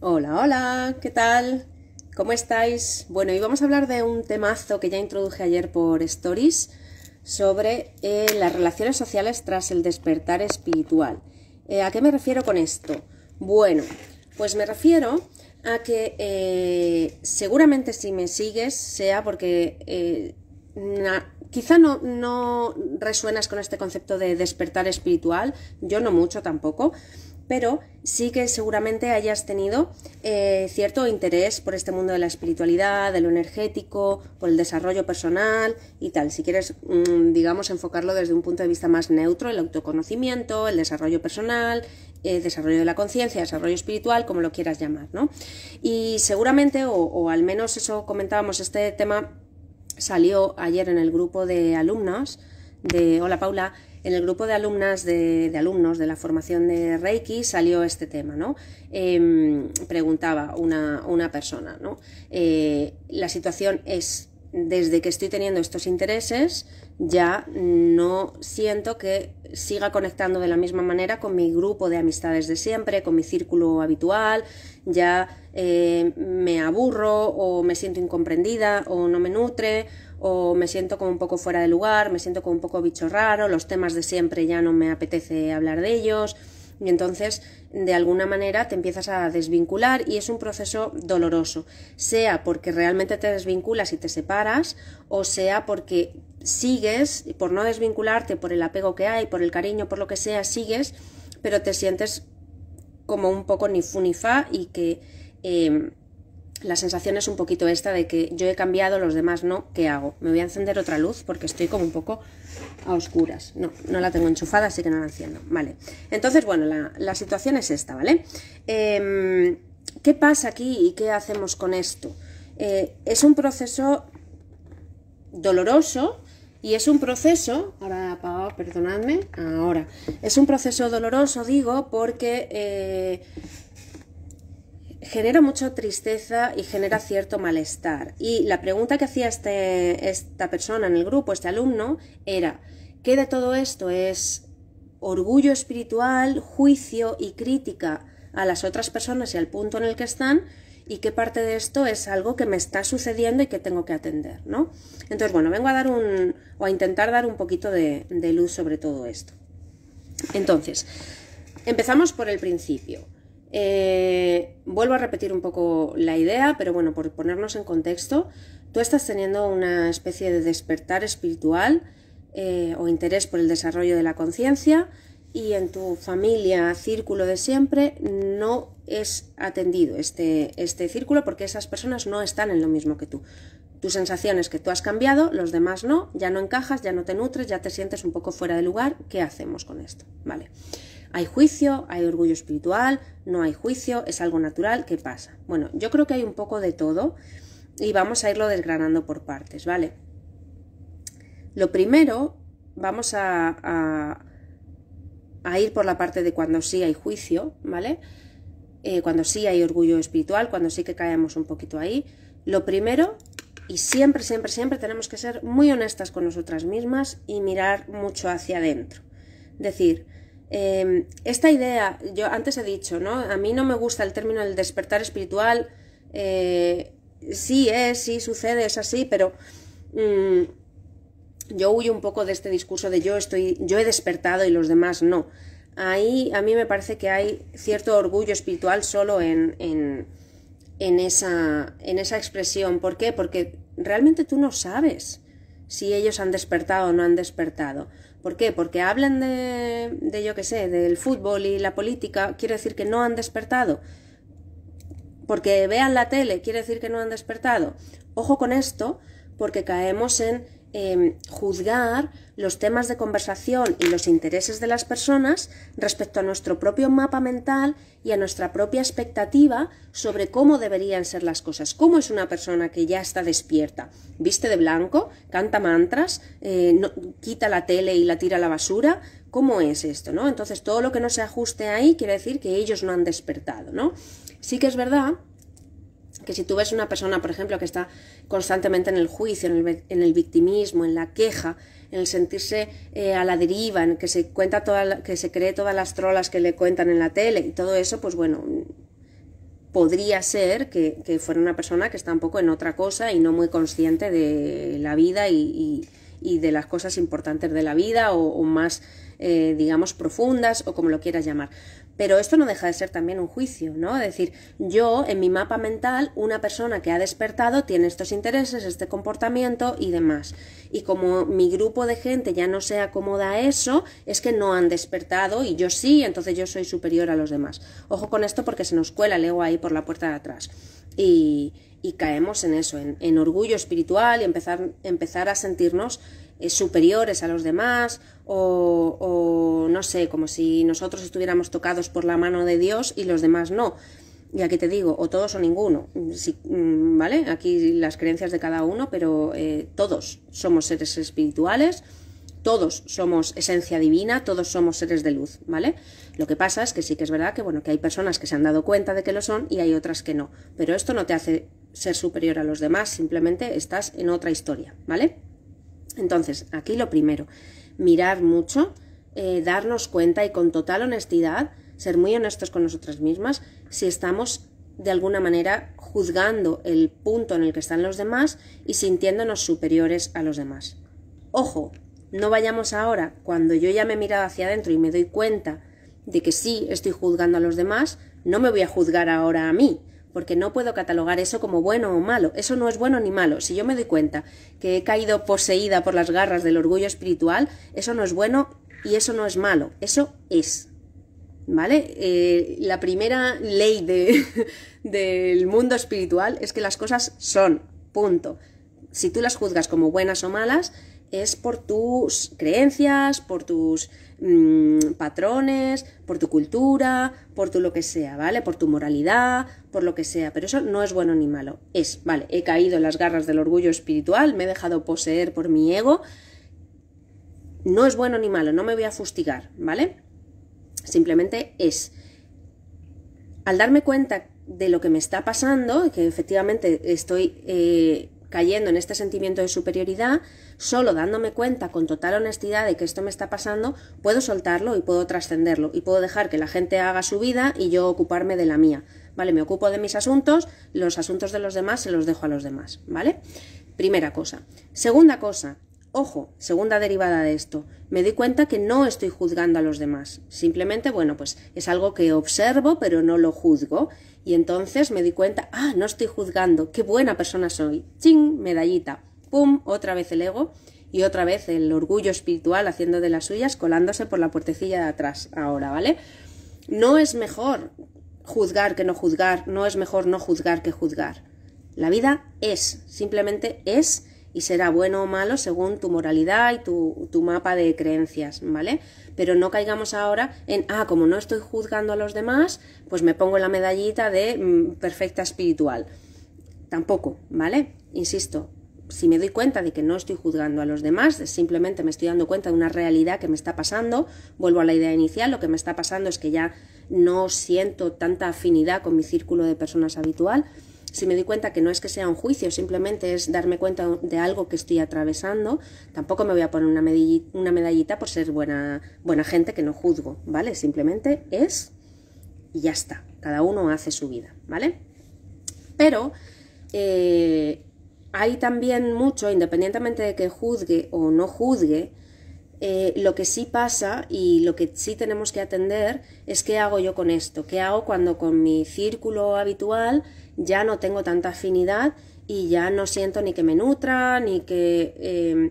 Hola, hola, ¿qué tal? ¿Cómo estáis? Bueno, hoy vamos a hablar de un temazo que ya introduje ayer por Stories sobre eh, las relaciones sociales tras el despertar espiritual. Eh, ¿A qué me refiero con esto? Bueno, pues me refiero a que eh, seguramente si me sigues sea porque quizá no, no resuenas con este concepto de despertar espiritual, yo no mucho tampoco, pero sí que seguramente hayas tenido eh, cierto interés por este mundo de la espiritualidad, de lo energético, por el desarrollo personal y tal. Si quieres, mm, digamos, enfocarlo desde un punto de vista más neutro, el autoconocimiento, el desarrollo personal, el eh, desarrollo de la conciencia, desarrollo espiritual, como lo quieras llamar, ¿no? Y seguramente, o, o al menos eso comentábamos, este tema salió ayer en el grupo de alumnos de Hola Paula, en el grupo de alumnas de, alumnos de la formación de Reiki salió este tema, ¿no? Em, preguntaba una, persona, ¿no? Eh, la situación es, desde que estoy teniendo estos intereses, ya no siento que siga conectando de la misma manera con mi grupo de amistades de siempre, con mi círculo habitual, ya eh, me aburro o me siento incomprendida o no me nutre o me siento como un poco fuera de lugar, me siento como un poco bicho raro, los temas de siempre ya no me apetece hablar de ellos y entonces de alguna manera te empiezas a desvincular y es un proceso doloroso, sea porque realmente te desvinculas y te separas o sea porque sigues, por no desvincularte, por el apego que hay, por el cariño, por lo que sea, sigues, pero te sientes como un poco ni fu ni fa y que em, la sensación es un poquito esta de que yo he cambiado, los demás no, ¿qué hago? Me voy a encender otra luz porque estoy como un poco a oscuras. No, no la tengo enchufada, así que no la enciendo. Vale. Entonces, bueno, la, situación es esta, ¿vale? Em, ¿Qué pasa aquí y qué hacemos con esto? Eh, es un proceso doloroso, y es un proceso, ahora perdónadme, perdonadme, ahora, es un proceso doloroso, digo, porque eh, genera mucha tristeza y genera cierto malestar. Y la pregunta que hacía este, esta persona en el grupo, este alumno, era, ¿qué de todo esto es orgullo espiritual, juicio y crítica a las otras personas y al punto en el que están? y qué parte de esto es algo que me está sucediendo y que tengo que atender, ¿no? Entonces, bueno, vengo a dar un, o a intentar dar un poquito de, luz sobre todo esto. Entonces, empezamos por el principio. Eh, vuelvo a repetir un poco la idea, pero bueno, por ponernos en contexto, tú estás teniendo una especie de despertar espiritual eh, o interés por el desarrollo de la conciencia y en tu familia, círculo de siempre, no es atendido este, este círculo porque esas personas no están en lo mismo que tú. Tus sensaciones que tú has cambiado, los demás no, ya no encajas, ya no te nutres, ya te sientes un poco fuera de lugar. ¿Qué hacemos con esto? Vale. Hay juicio, hay orgullo espiritual, no hay juicio, es algo natural, ¿qué pasa? Bueno, yo creo que hay un poco de todo y vamos a irlo desgranando por partes, ¿vale? Lo primero, vamos a a ir por la parte de cuando sí hay juicio, ¿vale? Eh, cuando sí hay orgullo espiritual, cuando sí que caemos un poquito ahí. Lo primero, y siempre, siempre, siempre tenemos que ser muy honestas con nosotras mismas y mirar mucho hacia adentro. Decir, em, esta idea, yo antes he dicho, ¿no? A mí no me gusta el término del despertar espiritual. Eh, sí es, sí sucede, es así, pero... Mm, yo huyo un poco de este discurso de yo estoy, yo he despertado y los demás no. Ahí a mí me parece que hay cierto orgullo espiritual solo en, en, en esa, en esa expresión. ¿Por qué? Porque realmente tú no sabes si ellos han despertado o no han despertado. ¿Por qué? Porque hablan de, de yo qué sé, del fútbol y la política, quiere decir que no han despertado. Porque vean la tele, quiere decir que no han despertado. Ojo con esto, porque caemos en Em, juzgar los temas de conversación y los intereses de las personas respecto a nuestro propio mapa mental y a nuestra propia expectativa sobre cómo deberían ser las cosas, cómo es una persona que ya está despierta, viste de blanco, canta mantras, eh, quita la tele y la tira a la basura, cómo es esto, ¿no? Entonces todo lo que no se ajuste ahí quiere decir que ellos no han despertado, ¿no? Sí que es verdad que si tú ves una persona, por ejemplo, que está constantemente en el juicio, en el, victimismo, en la queja, en el sentirse eh, a la deriva, en que se cuenta toda que se cree todas las trolas que le cuentan en la tele y todo eso, pues bueno, podría ser que, fuera una persona que está un poco en otra cosa y no muy consciente de la vida y, de las cosas importantes de la vida o, más, eh, digamos, profundas o como lo quieras llamar. Pero esto no deja de ser también un juicio, ¿no? Es decir, yo en mi mapa mental, una persona que ha despertado tiene estos intereses, este comportamiento y demás. Y como mi grupo de gente ya no se acomoda a eso, es que no han despertado y yo sí, entonces yo soy superior a los demás. Ojo con esto porque se nos cuela el ego ahí por la puerta de atrás. Y, caemos en eso, en, en orgullo espiritual y empezar, empezar a sentirnos eh, superiores a los demás o, no sé, como si nosotros estuviéramos tocados por la mano de Dios y los demás no. Y aquí te digo, o todos o ninguno, mm, ¿vale? Aquí las creencias de cada uno, pero eh, todos somos seres espirituales, todos somos esencia divina, todos somos seres de luz, ¿vale? Lo que pasa es que sí que es verdad que, bueno, que hay personas que se han dado cuenta de que lo son y hay otras que no, pero esto no te hace ser superior a los demás, simplemente estás en otra historia, ¿vale? Entonces, aquí lo primero, mirar mucho, eh, darnos cuenta y con total honestidad, ser muy honestos con nosotras mismas, si estamos de alguna manera juzgando el punto en el que están los demás y sintiéndonos superiores a los demás. Ojo, no vayamos ahora, cuando yo ya me he mirado hacia adentro y me doy cuenta de que sí estoy juzgando a los demás, no me voy a juzgar ahora a mí, porque no puedo catalogar eso como bueno o malo, eso no es bueno ni malo. Si yo me doy cuenta que he caído poseída por las garras del orgullo espiritual, eso no es bueno y eso no es malo, eso es. ¿Vale? Eh, la primera ley del mundo espiritual es que las cosas son, punto. Si tú las juzgas como buenas o malas, es por tus creencias, por tus mm, patrones, por tu cultura, por tu lo que sea, ¿vale? Por tu moralidad, por lo que sea, pero eso no es bueno ni malo. Es, vale, he caído en las garras del orgullo espiritual, me he dejado poseer por mi ego. No es bueno ni malo, no me voy a fustigar, ¿vale? Simplemente es. Al darme cuenta de lo que me está pasando, que efectivamente estoy eh, cayendo en este sentimiento de superioridad, solo dándome cuenta con total honestidad de que esto me está pasando, puedo soltarlo y puedo trascenderlo y puedo dejar que la gente haga su vida y yo ocuparme de la mía. ¿vale? Me ocupo de mis asuntos, los asuntos de los demás se los dejo a los demás, ¿vale? Primera cosa. Segunda cosa, ojo, segunda derivada de esto, me di cuenta que no estoy juzgando a los demás. Simplemente, bueno, pues es algo que observo, pero no lo juzgo. Y entonces me di cuenta, ah, no estoy juzgando, qué buena persona soy. ¡Ching! Medallita. ¡Pum! Otra vez el ego y otra vez el orgullo espiritual haciendo de las suyas, colándose por la puertecilla de atrás ahora, ¿vale? No es mejor juzgar que no juzgar, no es mejor no juzgar que juzgar. La vida es, simplemente es y será bueno o malo según tu moralidad y tu, mapa de creencias, ¿vale? Pero no caigamos ahora en, ah, como no estoy juzgando a los demás, pues me pongo la medallita de mm, perfecta espiritual. Tampoco, ¿vale? Insisto, si me doy cuenta de que no estoy juzgando a los demás, simplemente me estoy dando cuenta de una realidad que me está pasando, vuelvo a la idea inicial, lo que me está pasando es que ya no siento tanta afinidad con mi círculo de personas habitual, si me doy cuenta que no es que sea un juicio, simplemente es darme cuenta de algo que estoy atravesando, tampoco me voy a poner una, medallita, por ser buena, buena gente que no juzgo, ¿vale? Simplemente es y ya está, cada uno hace su vida, ¿vale? Pero... Eh, hay también mucho, independientemente de que juzgue o no juzgue, eh, lo que sí pasa y lo que sí tenemos que atender es qué hago yo con esto, qué hago cuando con mi círculo habitual ya no tengo tanta afinidad y ya no siento ni que me nutra, ni que, eh,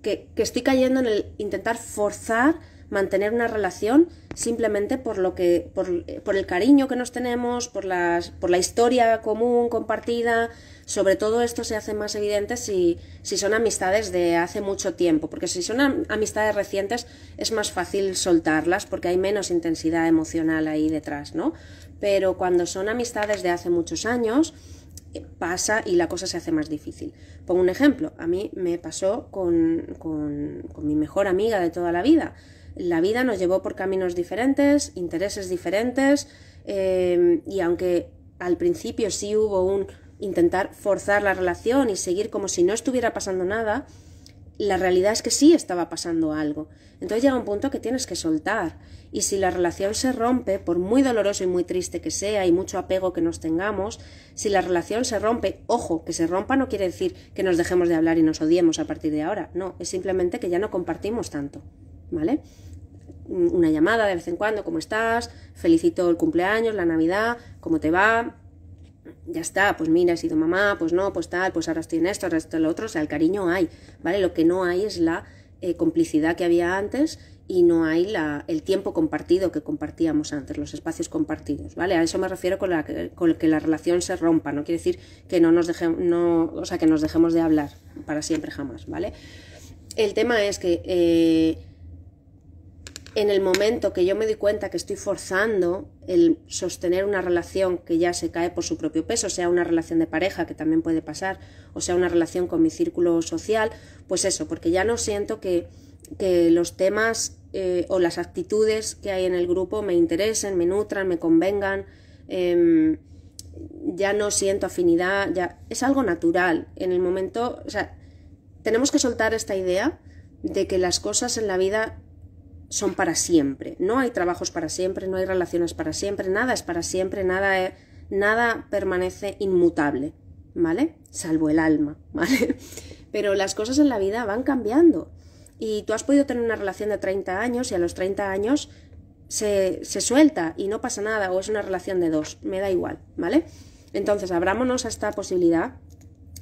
que, que estoy cayendo en el intentar forzar mantener una relación simplemente por lo que eh, por, el cariño que nos tenemos, por las por la historia común compartida, sobre todo esto se hace más evidente si si son amistades de hace mucho tiempo, porque si son amistades recientes es más fácil soltarlas porque hay menos intensidad emocional ahí detrás, ¿no? Pero cuando son amistades de hace muchos años, eh, pasa y la cosa se hace más difícil. Pongo un ejemplo, a mí me pasó con, mi mejor amiga de toda la vida. La vida nos llevó por caminos diferentes, intereses diferentes, em, y aunque al principio sí hubo un intentar forzar la relación y seguir como si no estuviera pasando nada, la realidad es que sí estaba pasando algo. Entonces llega un punto que tienes que soltar. Y si la relación se rompe, por muy doloroso y muy triste que sea y mucho apego que nos tengamos, si la relación se rompe, ojo, que se rompa no quiere decir que nos dejemos de hablar y nos odiemos a partir de ahora. No, es simplemente que ya no compartimos tanto. ¿vale? Una llamada de vez en cuando, ¿cómo estás? Felicito el cumpleaños, la Navidad, ¿cómo te va? Ya está, pues mira, he sido mamá, pues no, pues tal, pues ahora estoy en esto, ahora estoy en lo otro, o sea, el cariño hay, ¿vale? Lo que no hay es la eh, complicidad que había antes y no hay la, el tiempo compartido que compartíamos antes, los espacios compartidos, ¿vale? A eso me refiero con, la, con que la relación se rompa, no quiere decir que no nos dejemos, no, o sea, que nos dejemos de hablar para siempre jamás, ¿vale? El tema es que eh, en el momento que yo me doy cuenta que estoy forzando el sostener una relación que ya se cae por su propio peso, sea una relación de pareja, que también puede pasar, o sea una relación con mi círculo social, pues eso, porque ya no siento que, los temas eh, o las actitudes que hay en el grupo me interesen, me nutran, me convengan. Em, ya no siento afinidad, ya es algo natural. En el momento, o sea, tenemos que soltar esta idea de que las cosas en la vida son para siempre. No hay trabajos para siempre, no hay relaciones para siempre, nada es para siempre, nada, nada permanece inmutable, ¿vale? Salvo el alma, ¿vale? Pero las cosas en la vida van cambiando. Y tú has podido tener una relación de 30 años y a los 30 años se, se suelta y no pasa nada, o es una relación de dos, me da igual, ¿vale? Entonces, abrámonos a esta posibilidad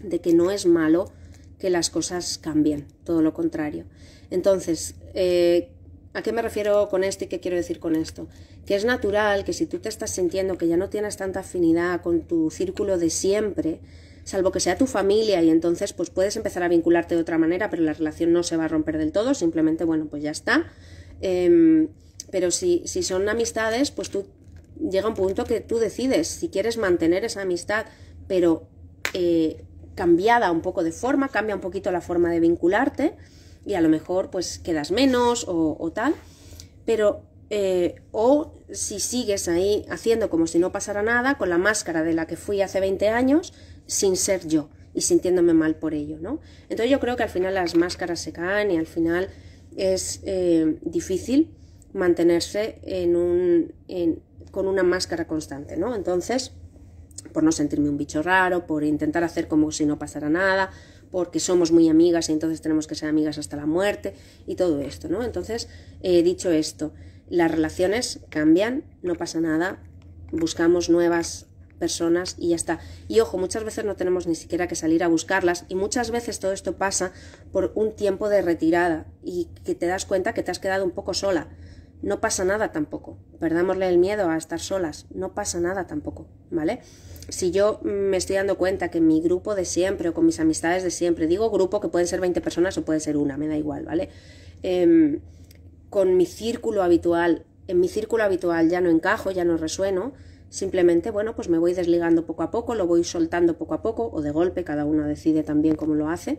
de que no es malo que las cosas cambien, todo lo contrario. Entonces, eh, ¿A qué me refiero con esto y qué quiero decir con esto? Que es natural que si tú te estás sintiendo que ya no tienes tanta afinidad con tu círculo de siempre, salvo que sea tu familia y entonces pues puedes empezar a vincularte de otra manera, pero la relación no se va a romper del todo, simplemente bueno, pues ya está. Em, pero si, si son amistades, pues tú llega un punto que tú decides si quieres mantener esa amistad, pero eh, cambiada un poco de forma, cambia un poquito la forma de vincularte y a lo mejor pues quedas menos o, tal, pero eh, o si sigues ahí haciendo como si no pasara nada con la máscara de la que fui hace 20 años sin ser yo y sintiéndome mal por ello, ¿no? Entonces yo creo que al final las máscaras se caen y al final es eh, difícil mantenerse en un, en, con una máscara constante, ¿no? Entonces, por no sentirme un bicho raro, por intentar hacer como si no pasara nada, porque somos muy amigas y entonces tenemos que ser amigas hasta la muerte y todo esto, ¿no? Entonces, eh, dicho esto, las relaciones cambian, no pasa nada, buscamos nuevas personas y ya está. Y ojo, muchas veces no tenemos ni siquiera que salir a buscarlas y muchas veces todo esto pasa por un tiempo de retirada y que te das cuenta que te has quedado un poco sola no pasa nada tampoco. Perdámosle el miedo a estar solas, no pasa nada tampoco, ¿vale? Si yo me estoy dando cuenta que mi grupo de siempre o con mis amistades de siempre, digo grupo que pueden ser 20 personas o puede ser una, me da igual, ¿vale? Em, con mi círculo habitual, en mi círculo habitual ya no encajo, ya no resueno, simplemente, bueno, pues me voy desligando poco a poco, lo voy soltando poco a poco o de golpe, cada uno decide también cómo lo hace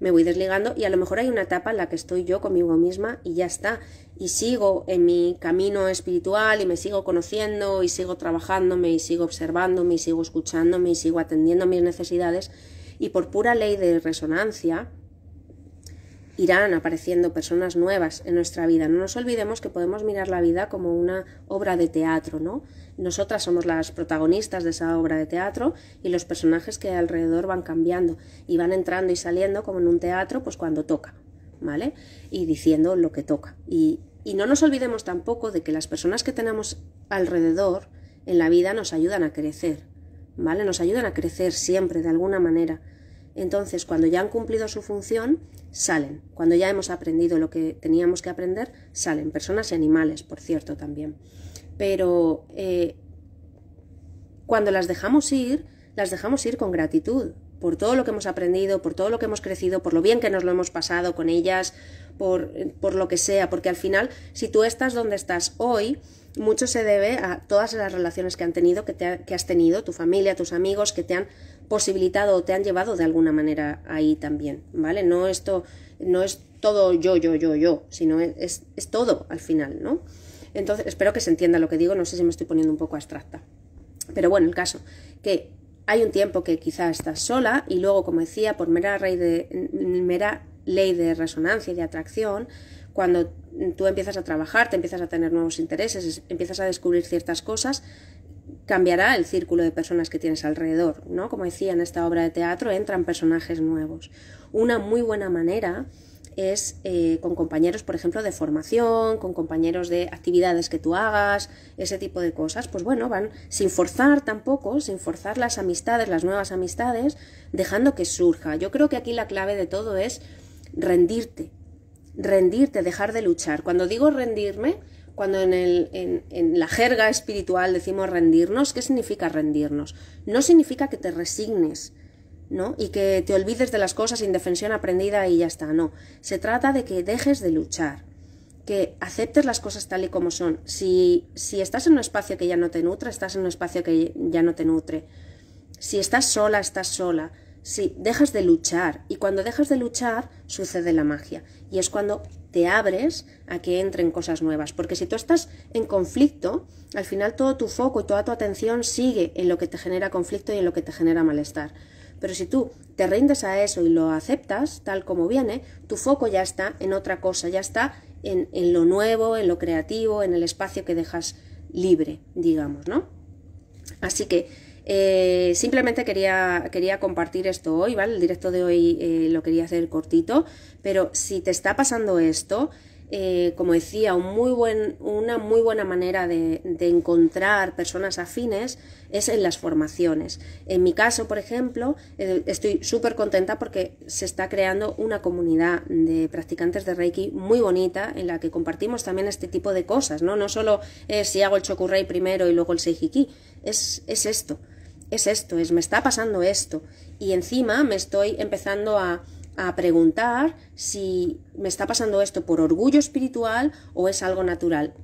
me voy desligando y a lo mejor hay una etapa en la que estoy yo conmigo misma y ya está. Y sigo en mi camino espiritual y me sigo conociendo y sigo trabajándome y sigo observándome y sigo escuchándome y sigo atendiendo mis necesidades. Y por pura ley de resonancia irán apareciendo personas nuevas en nuestra vida. No nos olvidemos que podemos mirar la vida como una obra de teatro, ¿no? Nosotras somos las protagonistas de esa obra de teatro y los personajes que alrededor van cambiando y van entrando y saliendo como en un teatro, pues cuando toca, ¿vale? Y diciendo lo que toca. Y, no nos olvidemos tampoco de que las personas que tenemos alrededor en la vida nos ayudan a crecer, ¿vale? Nos ayudan a crecer siempre, de alguna manera. Entonces, cuando ya han cumplido su función, salen. Cuando ya hemos aprendido lo que teníamos que aprender, salen. Personas y animales, por cierto, también pero eh, cuando las dejamos ir, las dejamos ir con gratitud por todo lo que hemos aprendido, por todo lo que hemos crecido, por lo bien que nos lo hemos pasado con ellas, por, lo que sea, porque al final, si tú estás donde estás hoy, mucho se debe a todas las relaciones que han tenido, que, has tenido, tu familia, tus amigos, que te han posibilitado o te han llevado de alguna manera ahí también, ¿vale? No esto, no es todo yo, yo, yo, yo, sino es, es todo al final, ¿no? Entonces, espero que se entienda lo que digo, no sé si me estoy poniendo un poco abstracta. Pero bueno, el caso, que hay un tiempo que quizá estás sola y luego, como decía, por mera, mera ley de resonancia y de atracción, cuando tú empiezas a trabajar, te empiezas a tener nuevos intereses, empiezas a descubrir ciertas cosas, cambiará el círculo de personas que tienes alrededor, ¿no? Como decía, en esta obra de teatro entran personajes nuevos. Una muy buena manera es eh, con compañeros, por ejemplo, de formación, con compañeros de actividades que tú hagas, ese tipo de cosas, pues bueno, van sin forzar tampoco, sin forzar las amistades, las nuevas amistades, dejando que surja. Yo creo que aquí la clave de todo es rendirte, rendirte, dejar de luchar. Cuando digo rendirme, cuando en, en, la jerga espiritual decimos rendirnos, ¿qué significa rendirnos? No significa que te resignes, y que te olvides de las cosas, indefensión aprendida y ya está, no. Se trata de que dejes de luchar, que aceptes las cosas tal y como son. Si, si estás en un espacio que ya no te nutre, estás en un espacio que ya no te nutre. Si estás sola, estás sola. Si dejas de luchar, y cuando dejas de luchar, sucede la magia. Y es cuando te abres a que entren cosas nuevas. Porque si tú estás en conflicto, al final todo tu foco y toda tu atención sigue en lo que te genera conflicto y en lo que te genera malestar. Pero si tú te rindes a eso y lo aceptas tal como viene, tu foco ya está en otra cosa, ya está en, lo nuevo, en lo creativo, en el espacio que dejas libre, digamos, ¿no? Así que eh, simplemente quería, quería, compartir esto hoy, ¿vale? El directo de hoy eh, lo quería hacer cortito, pero si te está pasando esto, eh, como decía, una muy buena manera de, encontrar personas afines es en las formaciones. En mi caso, por ejemplo, eh, estoy súper contenta porque se está creando una comunidad de practicantes de Reiki muy bonita en la que compartimos también este tipo de cosas, ¿no? No solo si hago el chocurrey primero y luego el Seijiki, es, es esto, es esto, es me está pasando esto y encima me estoy empezando a a preguntar si me está pasando esto por orgullo espiritual o es algo natural.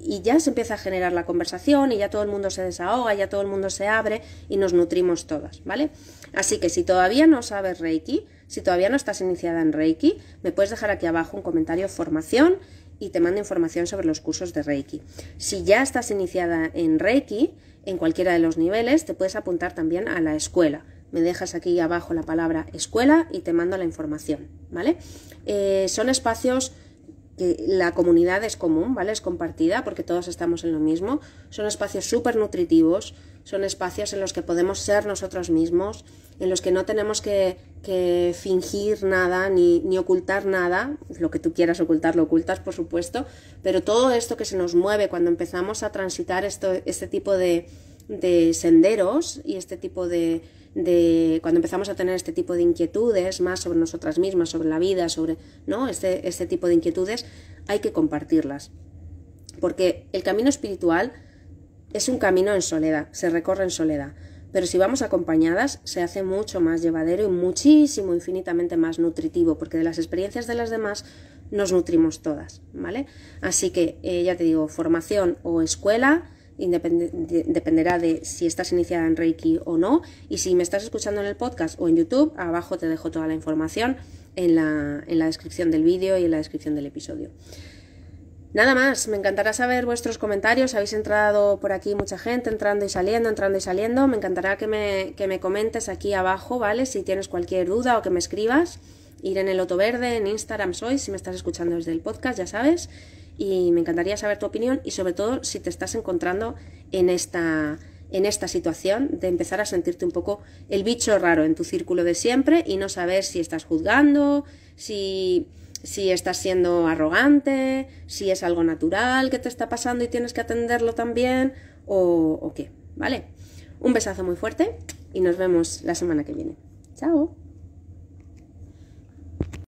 Y ya se empieza a generar la conversación y ya todo el mundo se desahoga, ya todo el mundo se abre y nos nutrimos todas, ¿vale? Así que si todavía no sabes Reiki, si todavía no estás iniciada en Reiki, me puedes dejar aquí abajo un comentario formación y te mando información sobre los cursos de Reiki. Si ya estás iniciada en Reiki, en cualquiera de los niveles, te puedes apuntar también a la escuela me dejas aquí abajo la palabra escuela y te mando la información, ¿vale? Eh, son espacios que la comunidad es común, ¿vale? Es compartida porque todos estamos en lo mismo. Son espacios súper nutritivos, son espacios en los que podemos ser nosotros mismos, en los que no tenemos que, fingir nada ni, ocultar nada. Lo que tú quieras ocultar lo ocultas, por supuesto, pero todo esto que se nos mueve cuando empezamos a transitar esto, este tipo de senderos y este tipo de, de cuando empezamos a tener este tipo de inquietudes, más sobre nosotras mismas, sobre la vida, sobre ¿no? Este, este, tipo de inquietudes, hay que compartirlas. Porque el camino espiritual es un camino en soledad, se recorre en soledad. Pero si vamos acompañadas, se hace mucho más llevadero y muchísimo, infinitamente más nutritivo, porque de las experiencias de las demás nos nutrimos todas, ¿vale? Así que, eh, ya te digo, formación o escuela, dependerá de si estás iniciada en Reiki o no. Y si me estás escuchando en el podcast o en YouTube, abajo te dejo toda la información en la, en la descripción del vídeo y en la descripción del episodio. Nada más, me encantará saber vuestros comentarios. Habéis entrado por aquí mucha gente, entrando y saliendo, entrando y saliendo. Me encantará que me, que me comentes aquí abajo, ¿vale? Si tienes cualquier duda o que me escribas. Ir en el Loto Verde, en Instagram soy, si me estás escuchando desde el podcast, ya sabes y me encantaría saber tu opinión y sobre todo si te estás encontrando en esta, en esta situación de empezar a sentirte un poco el bicho raro en tu círculo de siempre y no saber si estás juzgando, si, si estás siendo arrogante, si es algo natural que te está pasando y tienes que atenderlo también o, o qué, ¿vale? Un besazo muy fuerte y nos vemos la semana que viene. Chao.